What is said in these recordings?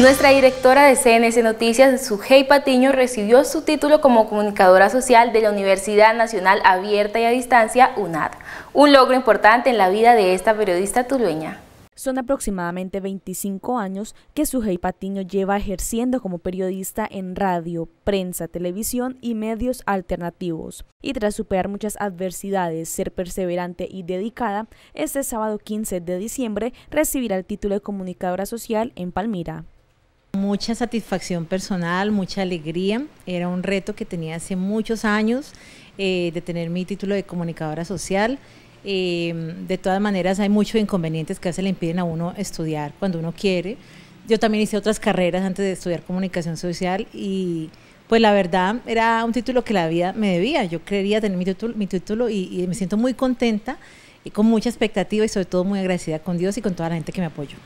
Nuestra directora de CNS Noticias, Sujei Patiño, recibió su título como comunicadora social de la Universidad Nacional Abierta y a Distancia, UNAD, un logro importante en la vida de esta periodista tulueña. Son aproximadamente 25 años que Sujei Patiño lleva ejerciendo como periodista en radio, prensa, televisión y medios alternativos. Y tras superar muchas adversidades, ser perseverante y dedicada, este sábado 15 de diciembre recibirá el título de comunicadora social en Palmira. Mucha satisfacción personal, mucha alegría. Era un reto que tenía hace muchos años eh, de tener mi título de comunicadora social. Eh, de todas maneras, hay muchos inconvenientes que a le impiden a uno estudiar cuando uno quiere. Yo también hice otras carreras antes de estudiar comunicación social y pues la verdad era un título que la vida me debía. Yo quería tener mi título, y, y me siento muy contenta y con mucha expectativa y sobre todo muy agradecida con Dios y con toda la gente que me apoyó.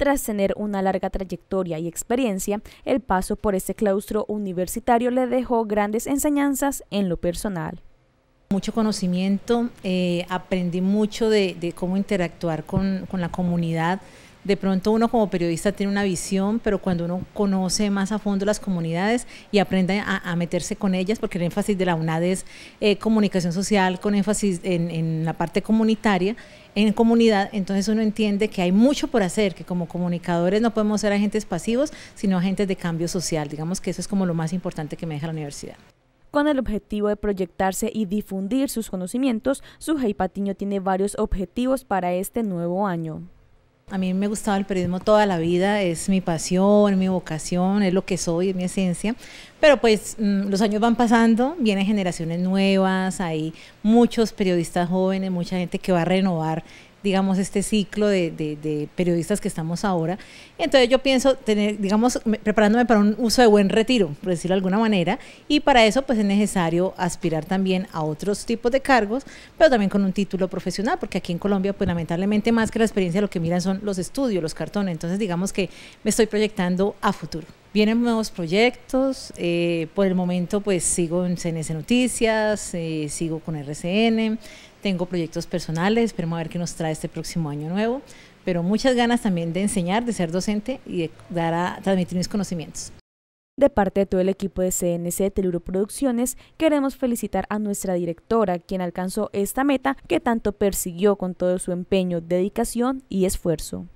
Tras tener una larga trayectoria y experiencia, el paso por este claustro universitario le dejó grandes enseñanzas en lo personal. Mucho conocimiento, eh, aprendí mucho de, cómo interactuar con, con la comunidad, de pronto uno como periodista tiene una visión, pero cuando uno conoce más a fondo las comunidades y aprende a, meterse con ellas, porque el énfasis de la UNAD es eh, comunicación social con énfasis en, en la parte comunitaria, en comunidad, entonces uno entiende que hay mucho por hacer, que como comunicadores no podemos ser agentes pasivos, sino agentes de cambio social. Digamos que eso es como lo más importante que me deja la universidad. Con el objetivo de proyectarse y difundir sus conocimientos, su Patiño tiene varios objetivos para este nuevo año. A mí me gustaba el periodismo toda la vida, es mi pasión, mi vocación, es lo que soy, es mi esencia. Pero pues mm, los años van pasando, vienen generaciones nuevas, hay muchos periodistas jóvenes, mucha gente que va a renovar digamos, este ciclo de, periodistas que estamos ahora. Entonces yo pienso tener, digamos, preparándome para un uso de buen retiro, por decirlo de alguna manera, y para eso pues es necesario aspirar también a otros tipos de cargos, pero también con un título profesional, porque aquí en Colombia pues lamentablemente más que la experiencia lo que miran son los estudios, los cartones, entonces digamos que me estoy proyectando a futuro. Vienen nuevos proyectos, eh, por el momento pues sigo en CNS Noticias, eh, sigo con RCN, tengo proyectos personales, esperemos a ver qué nos trae este próximo año nuevo, pero muchas ganas también de enseñar, de ser docente y de dar a, transmitir mis conocimientos. De parte de todo el equipo de CNC Teluro Producciones, queremos felicitar a nuestra directora, quien alcanzó esta meta que tanto persiguió con todo su empeño, dedicación y esfuerzo.